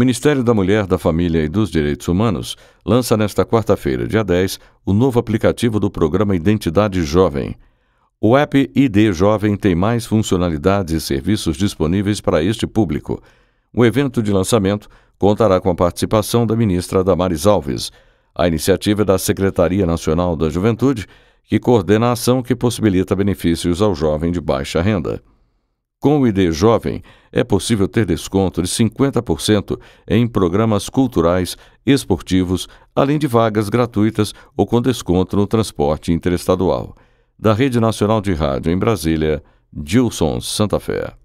Ministério da Mulher, da Família e dos Direitos Humanos lança nesta quarta-feira, dia 10, o novo aplicativo do programa Identidade Jovem. O app ID Jovem tem mais funcionalidades e serviços disponíveis para este público. O evento de lançamento contará com a participação da ministra Damares Alves. A iniciativa é da Secretaria Nacional da Juventude, que coordena a ação que possibilita benefícios ao jovem de baixa renda. Com o ID Jovem, é possível ter desconto de 50% em programas culturais, esportivos, além de vagas gratuitas ou com desconto no transporte interestadual. Da Rede Nacional de Rádio em Brasília, Gilson Santa Fé.